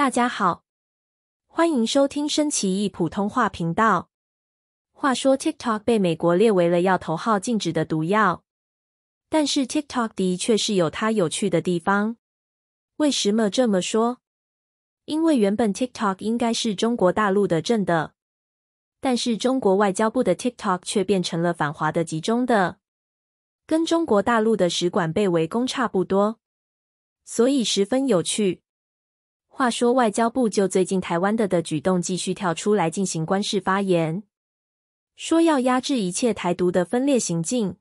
大家好，欢迎收听深奇异普通话频道。话说，TikTok 被美国列为了要头号禁止的毒药，但是 TikTok 的确是有它有趣的地方。为什么这么说？因为原本 TikTok 应该是中国大陆的正的，但是中国外交部的 TikTok 却变成了反华的集中的，跟中国大陆的使馆被围攻差不多，所以十分有趣。话说，外交部就最近台湾的的举动继续跳出来进行官式发言，说要压制一切台独的分裂行径，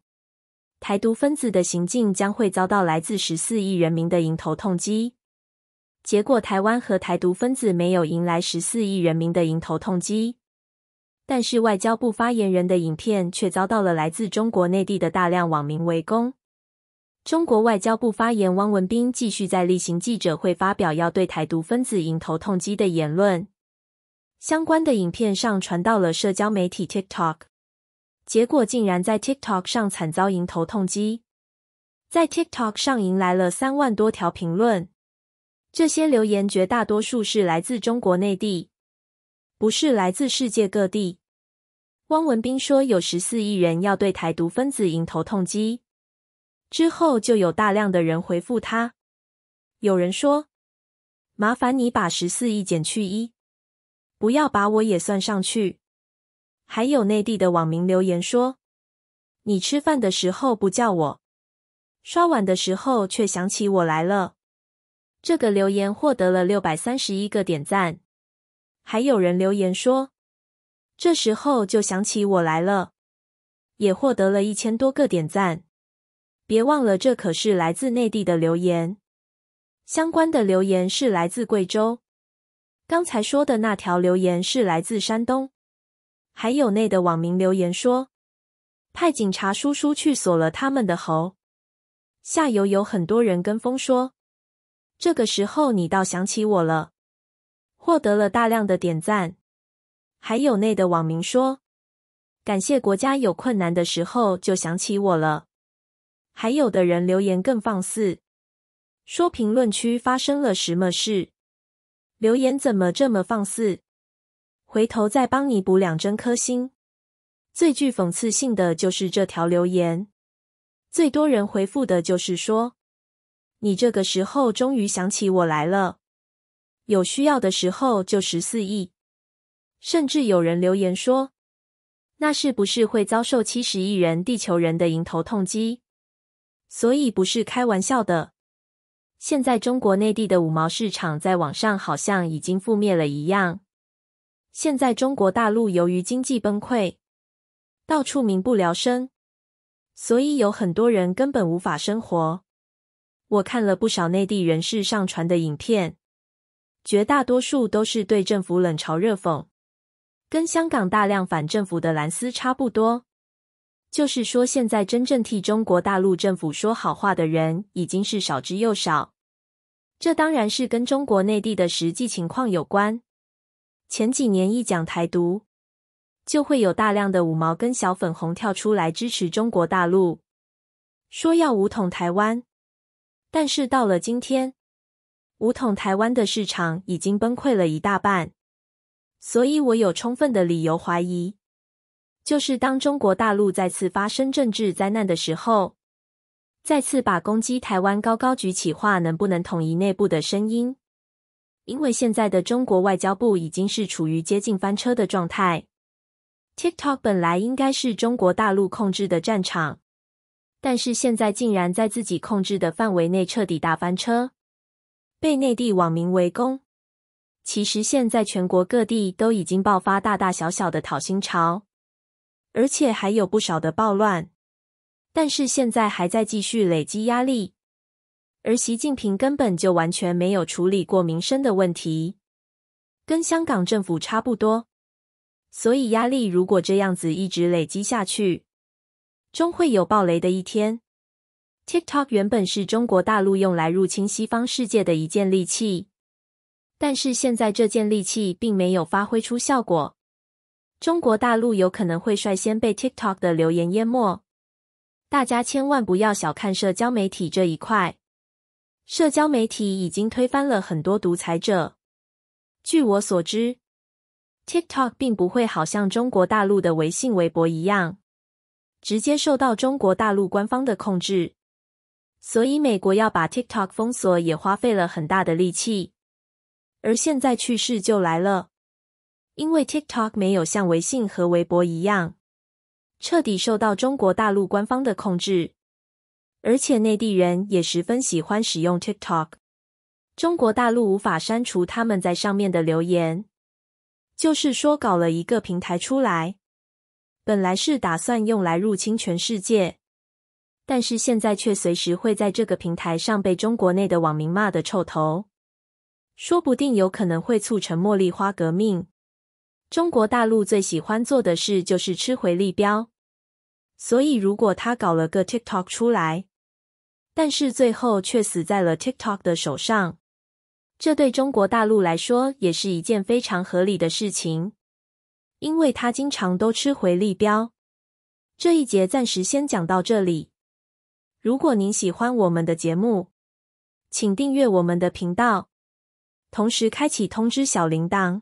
台独分子的行径将会遭到来自十四亿人民的迎头痛击。结果，台湾和台独分子没有迎来十四亿人民的迎头痛击，但是外交部发言人的影片却遭到了来自中国内地的大量网民围攻。中国外交部发言汪文斌继续在例行记者会发表要对台独分子迎头痛击的言论，相关的影片上传到了社交媒体 TikTok，结果竟然在 TikTok 上惨遭迎头痛击，在 TikTok 上迎来了三万多条评论，这些留言绝大多数是来自中国内地，不是来自世界各地。汪文斌说：“有十四亿人要对台独分子迎头痛击。”之后就有大量的人回复他，有人说：“麻烦你把十四亿减去一，不要把我也算上去。”还有内地的网民留言说：“你吃饭的时候不叫我，刷碗的时候却想起我来了。”这个留言获得了六百三十一个点赞。还有人留言说：“这时候就想起我来了。”也获得了一千多个点赞。别忘了，这可是来自内地的留言。相关的留言是来自贵州。刚才说的那条留言是来自山东。还有内的网民留言说：“派警察叔叔去锁了他们的喉。”下游有很多人跟风说：“这个时候你倒想起我了。”获得了大量的点赞。还有内的网民说：“感谢国家有困难的时候就想起我了。”还有的人留言更放肆，说评论区发生了什么事，留言怎么这么放肆？回头再帮你补两针颗星。最具讽刺性的就是这条留言，最多人回复的就是说：“你这个时候终于想起我来了，有需要的时候就十四亿。”甚至有人留言说：“那是不是会遭受七十亿人地球人的迎头痛击？”所以不是开玩笑的。现在中国内地的五毛市场在网上好像已经覆灭了一样。现在中国大陆由于经济崩溃，到处民不聊生，所以有很多人根本无法生活。我看了不少内地人士上传的影片，绝大多数都是对政府冷嘲热讽，跟香港大量反政府的蓝丝差不多。就是说，现在真正替中国大陆政府说好话的人已经是少之又少。这当然是跟中国内地的实际情况有关。前几年一讲台独，就会有大量的五毛跟小粉红跳出来支持中国大陆，说要武统台湾。但是到了今天，武统台湾的市场已经崩溃了一大半，所以我有充分的理由怀疑。就是当中国大陆再次发生政治灾难的时候，再次把攻击台湾高高举起，话能不能统一内部的声音？因为现在的中国外交部已经是处于接近翻车的状态。TikTok 本来应该是中国大陆控制的战场，但是现在竟然在自己控制的范围内彻底大翻车，被内地网民围攻。其实现在全国各地都已经爆发大大小小的讨薪潮。而且还有不少的暴乱，但是现在还在继续累积压力，而习近平根本就完全没有处理过民生的问题，跟香港政府差不多。所以压力如果这样子一直累积下去，终会有暴雷的一天。TikTok 原本是中国大陆用来入侵西方世界的一件利器，但是现在这件利器并没有发挥出效果。中国大陆有可能会率先被 TikTok 的流言淹没，大家千万不要小看社交媒体这一块。社交媒体已经推翻了很多独裁者。据我所知，TikTok 并不会好像中国大陆的微信、微博一样，直接受到中国大陆官方的控制。所以，美国要把 TikTok 封锁也花费了很大的力气，而现在趋势就来了。因为 TikTok 没有像微信和微博一样彻底受到中国大陆官方的控制，而且内地人也十分喜欢使用 TikTok。中国大陆无法删除他们在上面的留言，就是说搞了一个平台出来，本来是打算用来入侵全世界，但是现在却随时会在这个平台上被中国内的网民骂的臭头，说不定有可能会促成茉莉花革命。中国大陆最喜欢做的事就是吃回力标，所以如果他搞了个 TikTok 出来，但是最后却死在了 TikTok 的手上，这对中国大陆来说也是一件非常合理的事情，因为他经常都吃回力标。这一节暂时先讲到这里。如果您喜欢我们的节目，请订阅我们的频道，同时开启通知小铃铛。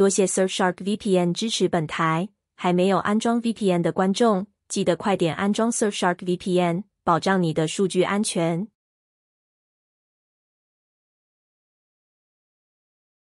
多谢 Surfshark VPN 支持本台，还没有安装 VPN 的观众，记得快点安装 Surfshark VPN，保障你的数据安全。